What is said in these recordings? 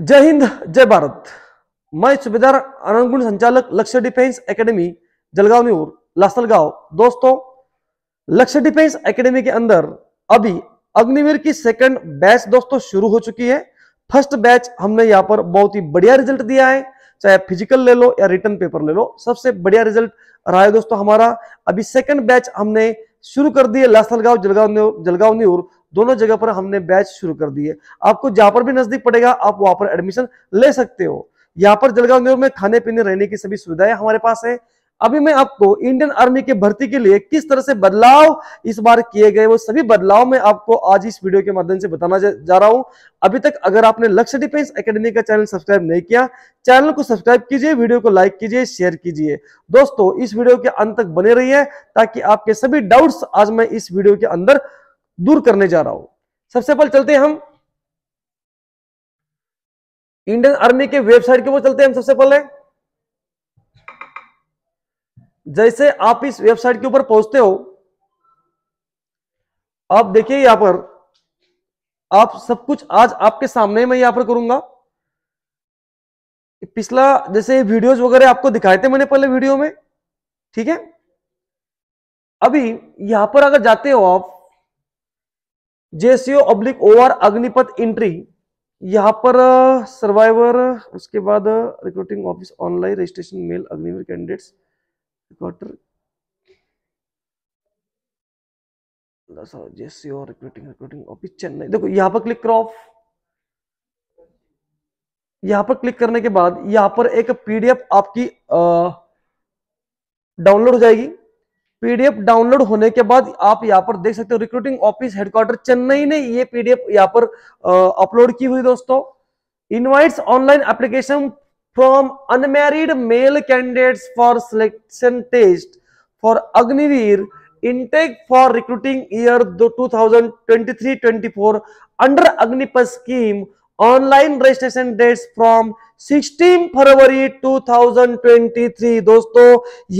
जय हिंद जय भारत मैं सुबेदार अनंगुण संचालक लक्ष्य डिफेंस एकेडमी जलगांव न्यूर लासलगांव दोस्तों लक्ष्य डिफेंस एकेडमी के अंदर अभी अग्निवीर की सेकंड बैच दोस्तों शुरू हो चुकी है फर्स्ट बैच हमने यहाँ पर बहुत ही बढ़िया रिजल्ट दिया है चाहे फिजिकल ले लो या रिटर्न पेपर ले लो सबसे बढ़िया रिजल्ट रहा है दोस्तों हमारा अभी सेकंड बैच हमने शुरू कर दिए लासलगांव जलगांव जलगांव न्यूर दोनों जगह पर हमने बैच शुरू कर दिए आपको जहां पर भी नजदीक पड़ेगा आप वहां पर एडमिशन ले सकते हो यहाँ पर जलगांव न्यूर में खाने पीने रहने की सभी सुविधाएं हमारे पास है अभी मैं आपको इंडियन आर्मी के भर्ती के लिए किस तरह से बदलाव इस बार किए गए वो सभी बदलाव मैं आपको आज इस वीडियो के माध्यम से बताना जा रहा हूं अभी तक अगर आपने लक्ष्य डिफेंस एकेडमी का चैनल सब्सक्राइब नहीं किया चैनल को सब्सक्राइब कीजिए वीडियो को लाइक कीजिए शेयर कीजिए दोस्तों इस वीडियो के अंत तक बने रही ताकि आपके सभी डाउट्स आज मैं इस वीडियो के अंदर दूर करने जा रहा हो सबसे पहले चलते हैं हम इंडियन आर्मी के वेबसाइट के वो चलते हैं हम सबसे पहले जैसे आप इस वेबसाइट के ऊपर पहुंचते हो आप देखिए यहां पर आप सब कुछ आज आपके सामने मैं यहां पर करूंगा पिछला जैसे वीडियोस वगैरह आपको दिखाए थे मैंने पहले वीडियो में ठीक है अभी यहां पर अगर जाते हो आप JCO oblique over Agnipath entry यहाँ पर सर्वाइवर उसके बाद recruiting office online registration male Agniveer candidates रिक्वाटर JCO recruiting recruiting office Chennai देखो यहाँ पर क्लिक करो ऑफ यहाँ पर क्लिक करने के बाद यहाँ पर एक पीडीएफ आपकी डाउनलोड हो जाएगी पीडीएफ डाउनलोड होने के बाद आप यहाँ पर देख सकते हो रिक्रूटिंग ऑफिस हेडक्वार्टर चेन्नई ने ये पीडीएफ यहाँ पर अपलोड की हुई दोस्तों invites online application from unmarried male candidates for selection test for Agniveer intake for recruiting year 2023-24 under Agnipath scheme online registration date from 16 February 2023 दोस्तों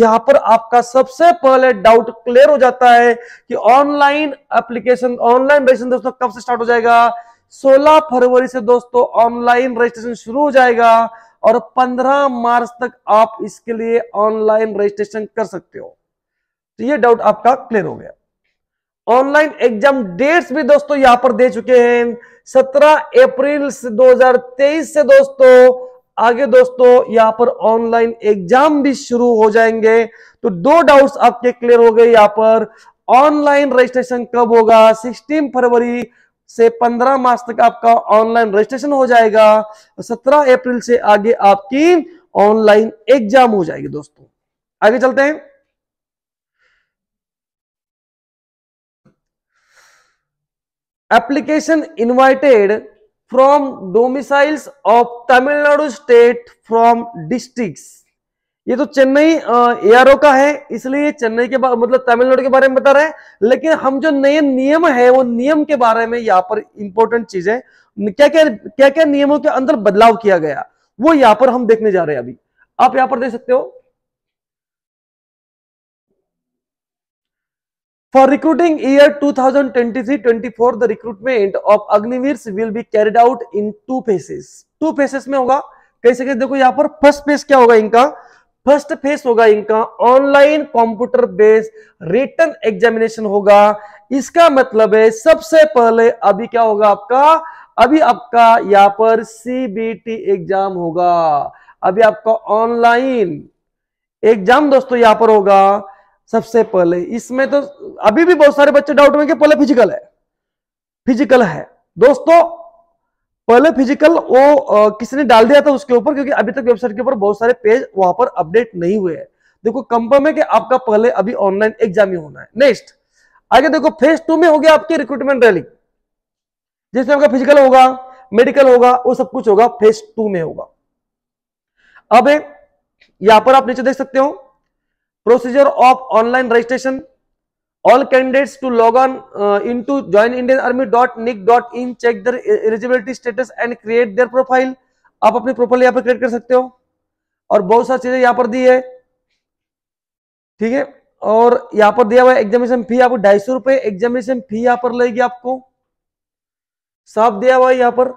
यहां पर आपका सबसे पहले डाउट क्लियर हो जाता है कि ऑनलाइन एप्लीकेशन ऑनलाइन रजिस्ट्रेशन दोस्तों कब से स्टार्ट हो जाएगा 16 फरवरी से दोस्तों ऑनलाइन रजिस्ट्रेशन शुरू हो जाएगा और 15 मार्च तक आप इसके लिए ऑनलाइन रजिस्ट्रेशन कर सकते हो तो ये डाउट आपका क्लियर हो गया ऑनलाइन एग्जाम डेट्स भी दोस्तों यहां पर दे चुके हैं 17 अप्रैल से 2023 से दोस्तों आगे दोस्तों यहां पर ऑनलाइन एग्जाम भी शुरू हो जाएंगे तो दो डाउट्स आपके क्लियर हो गए यहां पर ऑनलाइन रजिस्ट्रेशन कब होगा 16 फरवरी से 15 मार्च तक आपका ऑनलाइन रजिस्ट्रेशन हो जाएगा 17 अप्रैल से आगे आपकी ऑनलाइन एग्जाम हो जाएगी दोस्तों आगे चलते हैं application invited from domiciles of Tamil Nadu state from districts ये तो चेन्नई एआरओ का है इसलिए चेन्नई के मतलब तमिलनाडु के बारे में बता रहे हैं लेकिन हम जो नए नियम है वो नियम के बारे में यहाँ पर इंपॉर्टेंट चीज है क्या क्या क्या क्या नियमों के अंदर बदलाव किया गया वो यहाँ पर हम देखने जा रहे हैं अभी आप यहाँ पर देख सकते हो For recruiting year 2023-24, the recruitment of Agniveers will be carried out in two phases. Two phases में होगा कैसे कैसे देखो यहाँ पर first phase क्या होगा इनका First phase होगा इनका online computer based written examination होगा इसका मतलब है सबसे पहले अभी क्या होगा आपका अभी आपका यहाँ पर CBT exam होगा अभी आपका online exam दोस्तों यहाँ पर होगा सबसे पहले इसमें तो अभी भी बहुत सारे बच्चे डाउट में कि पहले फिजिकल है फिजिकल है दोस्तों पहले फिजिकल वो किसी ने डाल दिया था उसके ऊपर क्योंकि अभी तक वेबसाइट के ऊपर बहुत सारे पेज वहां पर अपडेट नहीं हुए हैं देखो कंफर्म है कि आपका पहले अभी ऑनलाइन एग्जाम ही होना है नेक्स्ट आगे देखो फेज टू में हो गया आपकी रिक्रूटमेंट रैली जिसमें आपका फिजिकल होगा मेडिकल होगा वो सब कुछ होगा फेज टू में होगा अब यहां पर आप नीचे देख सकते हो procedure of online procedure of online registration all candidates to log on uh, into joinindianarmy.nic.in check their e- eligibility status and create their profile आप अपनी प्रोफाइल यहाँ पर क्रिएट कर सकते हो और बहुत सारी चीजें यहाँ पर दी है ठीक है और यहाँ पर दिया हुआ एग्जामिनेशन फी आपको ढाई सौ रुपए एग्जामिनेशन फी यहाँ पर लगेगी आपको साफ दिया हुआ है यहाँ पर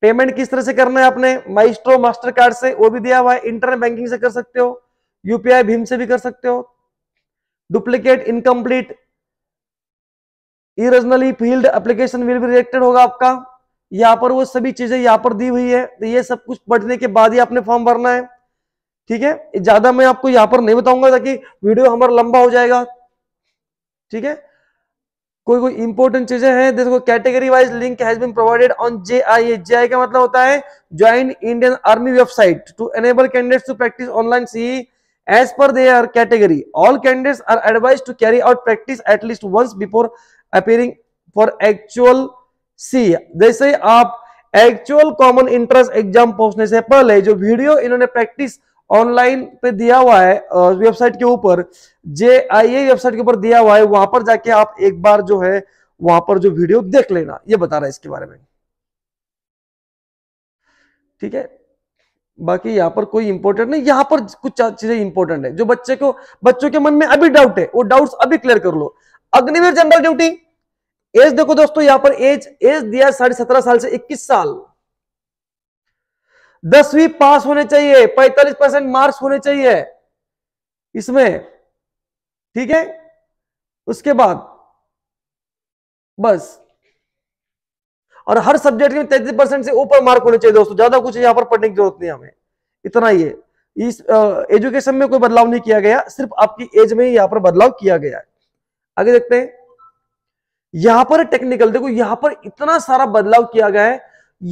पेमेंट किस तरह से करना है आपने माइस्ट्रो मास्टर कार्ड से वो भी दिया हुआ है इंटरनेट बैंकिंग से कर सकते हो यूपीआई भीम से भी कर सकते हो duplicate incomplete erroneously filled application will भी रिजेक्टेड होगा आपका यहाँ पर वो सभी चीजें यहाँ पर दी हुई है तो ये सब कुछ पढ़ने के बाद ही आपने फॉर्म भरना है ठीक है ज्यादा मैं आपको यहाँ पर नहीं बताऊंगा ताकि वीडियो हमारा लंबा हो जाएगा ठीक है कोई कोई इंपोर्टेंट चीजें हैं देखो category wise link has been provided on J I J I का मतलब होता है join Indian army website to enable candidates to practice online C as per their category all candidate are advise to carry out practice at least once before appearing for actual C जैसे आप actual common interest exam पहुंचने से पहले जो video इन्होंने practice online पे दिया हुआ है वेबसाइट के ऊपर जे आई ए वेबसाइट के ऊपर दिया हुआ है वहां पर जाके आप एक बार जो है वहां पर जो वीडियो देख लेना ये बता रहा है इसके बारे में ठीक है बाकी यहाँ पर कोई इंपॉर्टेंट नहीं यहाँ पर कुछ चीजें इंपॉर्टेंट है जो बच्चे को बच्चों के मन में अभी डाउट है वो डाउट्स अभी क्लियर कर लो अग्निवीर जनरल ड्यूटी एज देखो दोस्तों यहां पर एज एज दिया साढ़े सत्रह साल से इक्कीस साल दसवीं पास होने चाहिए पैतालीस परसेंट मार्क्स होने चाहिए इसमें ठीक है उसके बाद बस और हर सब्जेक्ट में तैतीस परसेंट से ऊपर मार्क होने चाहिए दोस्तों ज्यादा कुछ यहाँ पर पढ़ने की जरूरत नहीं हमें इतना ही है इस एजुकेशन में कोई बदलाव नहीं किया गया सिर्फ आपकी एज में ही यहाँ पर बदलाव किया गया है आगे देखते हैं यहाँ पर टेक्निकल देखो यहाँ पर इतना सारा बदलाव किया गया है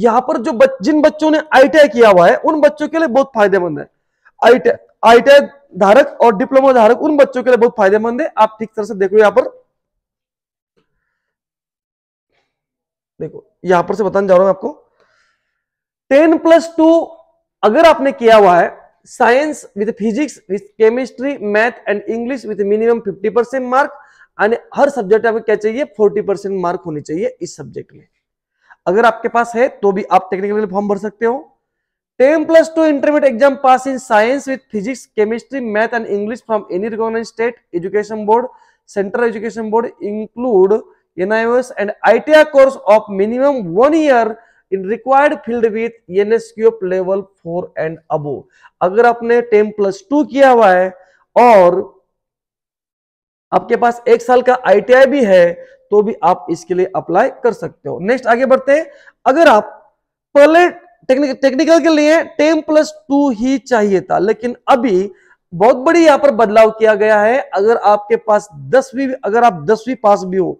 यहाँ पर जो बच, जिन बच्चों ने आईटीआई किया हुआ है उन बच्चों के लिए बहुत फायदेमंद है आईटीआई धारक और डिप्लोमा धारक उन बच्चों के लिए बहुत फायदेमंद है आप ठीक तरह से देखो यहाँ पर देखो यहां पर से बताने जा रहा हूं आपको टेन प्लस टू अगर आपने किया हुआ है science with physics with chemistry math and English with minimum fifty percent mark हर सब्जेक्ट आपको क्या चाहिए फोर्टी परसेंट मार्क होनी चाहिए इस सब्जेक्ट में अगर आपके पास है तो भी आप टेक्निकल फॉर्म भर सकते हो ten plus two intermediate exam pass in science with physics chemistry math and English from any recognise state education board central education board include NIOS and ITI course of minimum one year in required field with NSQF level four and above. अगर आपने ten plus to किया हुआ है और आपके पास एक साल का आईटीआई भी है तो भी आप इसके लिए अप्लाई कर सकते हो नेक्स्ट आगे बढ़ते हैं अगर आप पहले टेक्निकल के लिए टेन प्लस टू ही चाहिए था लेकिन अभी बहुत बड़ी यहां पर बदलाव किया गया है अगर आपके पास दसवीं अगर आप दसवीं पास भी हो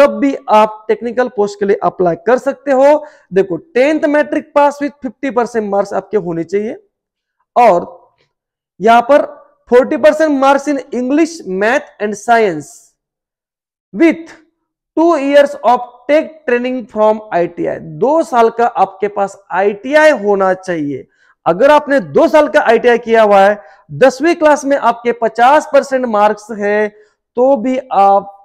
तब भी आप टेक्निकल पोस्ट के लिए अप्लाई कर सकते हो देखो tenth matric pass with 50 percent marks आपके होने चाहिए और यहां पर 40 percent marks in English math and science with two years of tech training from ITI दो साल का आपके पास आईटीआई होना चाहिए अगर आपने दो साल का आईटीआई किया हुआ है दसवीं क्लास में आपके 50 परसेंट मार्क्स है तो भी आप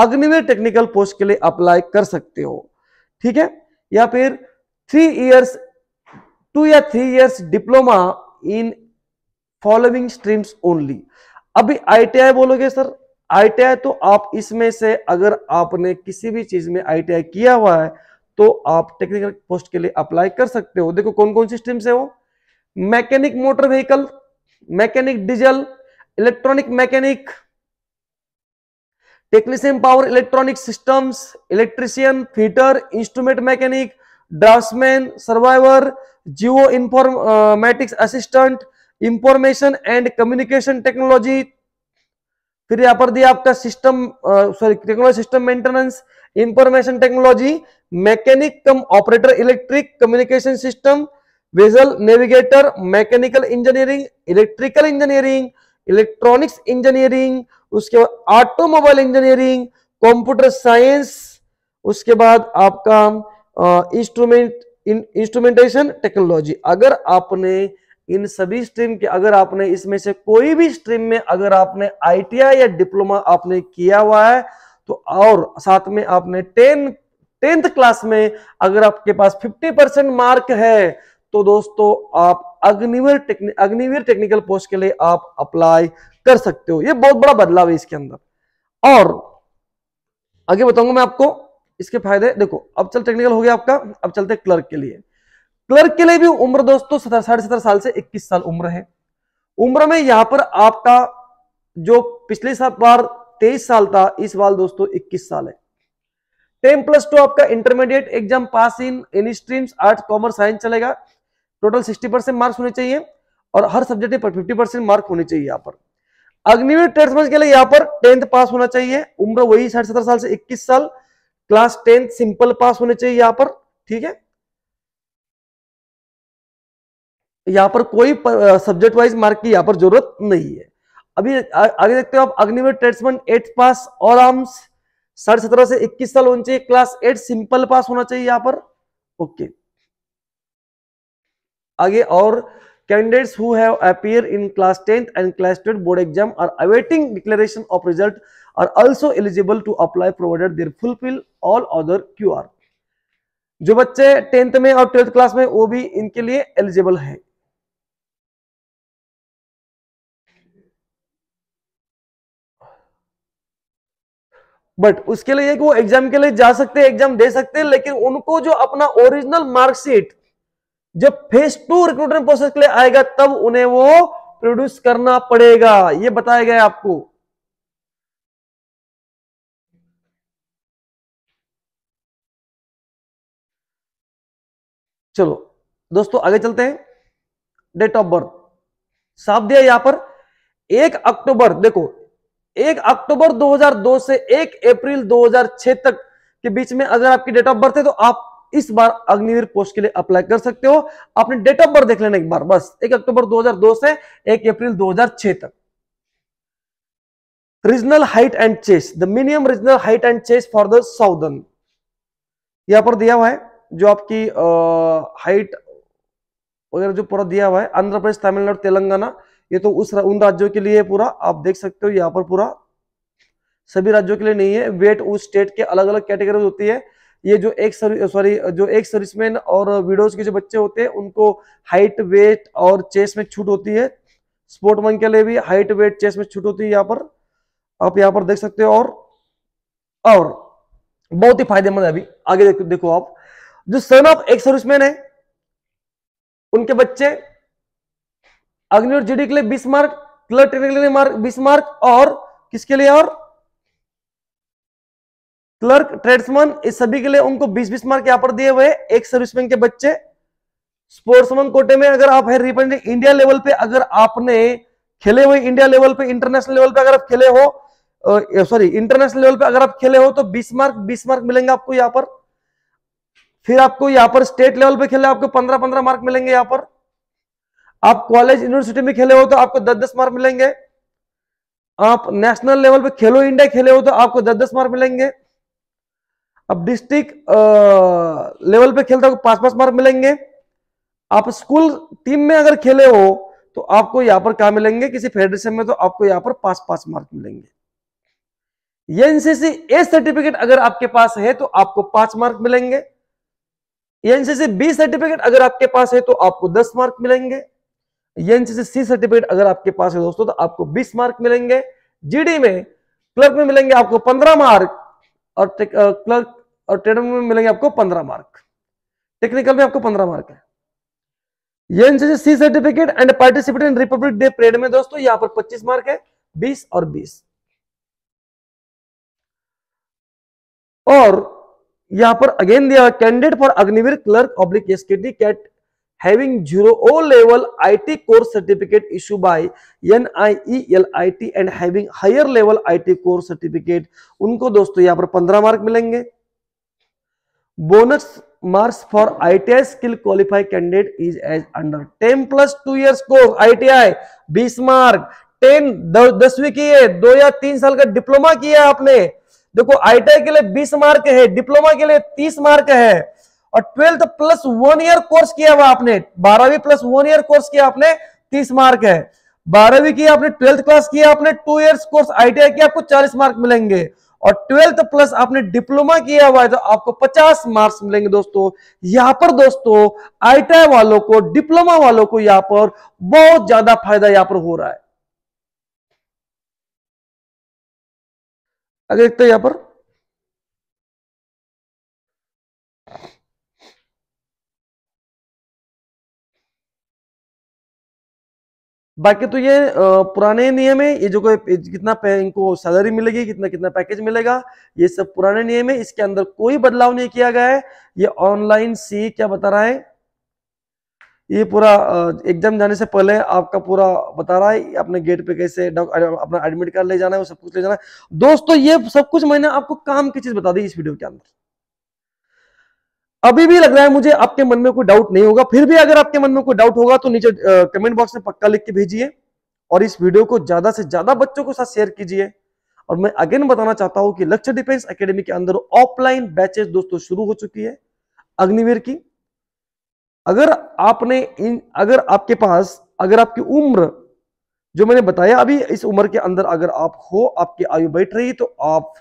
अग्निवीर टेक्निकल पोस्ट के लिए अप्लाई कर सकते हो ठीक है या फिर थ्री इयर्स टू या three years diploma in following streams only अभी आईटीआई बोलोगे सर आईटीआई तो आप इसमें से अगर आपने किसी भी चीज में आईटीआई किया हुआ है तो आप टेक्निकल पोस्ट के लिए अप्लाई कर सकते हो देखो कौन कौन सी स्ट्रीम्स है वो mechanic motor vehicle mechanic diesel electronic mechanic technician power electronic systems electrician fitter instrument mechanic draughtsman surveyor geo informatics assistant information and communication technology फिर यहां पर दिया आपका system sorry technology system maintenance information technology mechanic cum operator electric communication system vessel navigator mechanical engineering electrical engineering electronics engineering उसके बाद automobile engineering computer science उसके बाद आपका इंस्ट्रूमेंट इंस्ट्रूमेंटेशन टेक्नोलॉजी अगर आपने इन सभी स्ट्रीम के अगर आपने इसमें से कोई भी स्ट्रीम में अगर आपने आई या डिप्लोमा आपने किया हुआ है तो और साथ में आपने टेन टेंथ क्लास में अगर आपके पास 50 परसेंट मार्क है तो दोस्तों आप Agniveer technique Agniveer technical post के लिए आप अप्लाई कर सकते हो ये बहुत बड़ा बदलाव है इसके अंदर और आगे बताऊंगा मैं आपको इसके फायदे देखो अब चल टेक्निकल हो गया आपका अब चलते क्लर्क के लिए क्लर्क के लिए भी उम्र दोस्तों साढ़े सत्रह साल से इक्कीस साल उम्र है उम्र में यहां पर आपका जो पिछले साल बार तेईस साल था इस बार दोस्तों इक्कीस साल है टेन प्लस टू आपका intermediate exam pass in any streams arts commerce science चलेगा टोटल सिक्सटी परसेंट मार्क्स होने चाहिए और हर सब्जेक्ट में फिफ्टी परसेंट मार्क होने चाहिए यहाँ पर अग्निवीर ट्रेड समझ के लिए यहाँ पर टेंथ पास होना चाहिए उम्र वही साठ सत्रह साल से इक्कीस साल क्लास टेंथ सिंपल पास होने चाहिए यहाँ पर ठीक है यहाँ पर कोई सब्जेक्ट वाइज मार्क की यहाँ पर जरूरत नहीं है अभी आगे देखते हो आप अग्निवीर ट्रेड्समैन एट पास और आर्म्स साढ़े सत्रह से इक्कीस साल होने चाहिए क्लास एट सिंपल पास होना चाहिए यहाँ पर ओके okay. आगे और candidates who have appear in class tenth and class twelfth board exam are awaiting declaration of result are also eligible to apply provided they're fulfil all other QR जो बच्चे tenth में और twelfth class में वो भी इनके लिए eligible है बट उसके लिए कि वो एग्जाम के लिए जा सकते हैं एग्जाम दे सकते हैं लेकिन उनको जो अपना ओरिजिनल मार्कशीट जब फेस टू रिक्रूटमेंट प्रोसेस के लिए आएगा तब उन्हें वो प्रोड्यूस करना पड़ेगा ये बताया गया आपको चलो दोस्तों आगे चलते हैं डेट ऑफ बर्थ साफ दिया यहां पर एक अक्टूबर देखो एक अक्टूबर 2002 से एक अप्रैल 2006 तक के बीच में अगर आपकी डेट ऑफ बर्थ है तो आप इस बार अग्निवीर पोस्ट के लिए अप्लाई कर सकते हो अपने डेट ऑफ बर्थ देख लेना एक बार बस एक अक्टूबर 2002 से एक अप्रैल 2006 तक regional height and chest the minimum regional height and chest for the southern यहां पर दिया हुआ है जो आपकी हाइट वगैरह जो पूरा दिया हुआ है आंध्र प्रदेश तमिलनाडु तेलंगाना ये तो उस उन राज्यों के लिए पूरा आप देख सकते हो यहाँ पर पूरा सभी राज्यों के लिए नहीं है वेट उस स्टेट के अलग अलग कैटेगरी होती है ये जो एक सॉरी जो एक सर्विसमैन और विडोज के जो बच्चे होते हैं उनको हाइट वेट और चेस्ट में छूट होती है स्पोर्ट के लिए भी हाइट वेट चेस्ट में छूट होती है यहाँ पर आप यहाँ पर देख सकते हो और और बहुत ही फायदेमंद है अभी आगे देखो, देखो आप जो सन ऑफ एक सर्विसमैन है उनके बच्चे अग्निवीर जीडी के लिए बीस मार्क क्लर ट्रेनिंग के लिए मार्क बीस मार्क और किसके लिए और क्लर्क ट्रेड्समैन इस सभी के लिए उनको 20-20 मार्क यहां पर दिए हुए एक सर्विसमैन के बच्चे स्पोर्ट्समैन कोटे में अगर आप है रिप्रेजेंट इंडिया लेवल पे अगर आपने खेले हुए इंडिया लेवल पे इंटरनेशनल लेवल पे अगर आप खेले हो सॉरी इंटरनेशनल लेवल पे अगर आप खेले हो तो बीस मार्क बीस मार्क मिलेंगे आपको यहाँ पर फिर आपको यहाँ पर स्टेट लेवल पे खेले आपको पंद्रह पंद्रह मार्क मिलेंगे यहाँ पर आप कॉलेज यूनिवर्सिटी में खेले हो तो आपको दस दस मार्क मिलेंगे आप नेशनल लेवल पे खेलो इंडिया खेले हो तो आपको दस दस मार्क मिलेंगे अब डिस्ट्रिक्ट लेवल पे खेलता हो पांच पांच मार्क मिलेंगे आप स्कूल टीम में अगर खेले हो तो आपको यहां पर क्या मिलेंगे किसी फेडरेशन में तो आपको यहां पर पांच पांच मार्क मिलेंगे एनसीसी ए सर्टिफिकेट अगर आपके पास है तो आपको पांच मार्क मिलेंगे एनसीसी बी सर्टिफिकेट अगर आपके पास है तो आपको दस मार्क मिलेंगे एनसीसी सी सर्टिफिकेट अगर आपके पास है दोस्तों तो आपको बीस मार्क मिलेंगे जीडी में क्लर्क में मिलेंगे आपको पंद्रह मार्क और क्लर्क और ट्रेड में मिलेंगे आपको पंद्रह मार्क टेक्निकल में आपको पंद्रह मार्क है ये C certificate and participate in Republic Day parade में दोस्तों यहां पर 25 मार्क है 20 और 20 और यहां पर अगेन दिया candidate for Agniveer clerk oblique SKT cat having zero O level IT course certificate issued by NIELIT and having higher level IT course certificate उनको दोस्तों यहां पर 15 मार्क मिलेंगे bonus marks for ITI skill qualify candidate is as under 10 plus 2 years course ITI 20 mark 10 दसवीं की है दो या तीन साल का डिप्लोमा किया आपने देखो आईटीआई के लिए 20 मार्क है डिप्लोमा के लिए 30 मार्क है और twelfth plus one year course किया हुआ आपने बारहवीं प्लस वन ईयर कोर्स किया आपने 30 मार्क है बारहवीं की आपने ट्वेल्थ क्लास किया आपने टू ईयर्स कोर्स आईटीआई किया आपको 40 मार्क मिलेंगे और ट्वेल्थ प्लस आपने डिप्लोमा किया हुआ है तो आपको 50 मार्क्स मिलेंगे दोस्तों यहां पर दोस्तों आई वालों को डिप्लोमा वालों को यहां पर बहुत ज्यादा फायदा यहां पर हो रहा है अगर तो यहां पर बाकी तो ये पुराने नियम है ये जो कितना इनको सैलरी मिलेगी कितना कितना पैकेज मिलेगा ये सब पुराने नियम है इसके अंदर कोई बदलाव नहीं किया गया है ये ऑनलाइन सी क्या बता रहा है ये पूरा एग्जाम जाने से पहले आपका पूरा बता रहा है अपने गेट पे कैसे अपना एडमिट कार्ड ले जाना है वो सब कुछ ले जाना है दोस्तों ये सब कुछ मैंने आपको काम की चीज बता दी इस वीडियो के अंदर अभी भी लग रहा है मुझे आपके मन में कोई डाउट नहीं होगा फिर भी अगर आपके मन में कोई डाउट होगा तो नीचे कमेंट बॉक्स में पक्का लिख के भेजिए और इस वीडियो को ज्यादा से ज्यादा बच्चों के साथ शेयर कीजिए और मैं अगेन बताना चाहता हूं कि लक्ष्य डिफेंस एकेडमी के अंदर ऑफलाइन बैचेस दोस्तों शुरू हो चुकी है अग्निवीर की अगर आपने इन अगर आपके पास अगर आपकी उम्र जो मैंने बताया अभी इस उम्र के अंदर अगर आप हो आपकी आयु बैठ रही तो आप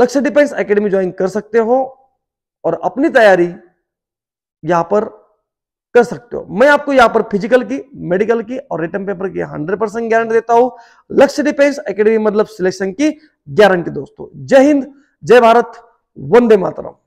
लक्ष्य डिफेंस एकेडमी ज्वाइन कर सकते हो और अपनी तैयारी यहां पर कर सकते हो मैं आपको यहां पर फिजिकल की मेडिकल की और रिटर्न पेपर की 100 परसेंट गारंटी देता हूं लक्ष्य डिफेंस एकेडमी मतलब सिलेक्शन की गारंटी दोस्तों जय हिंद जय भारत वंदे मातरम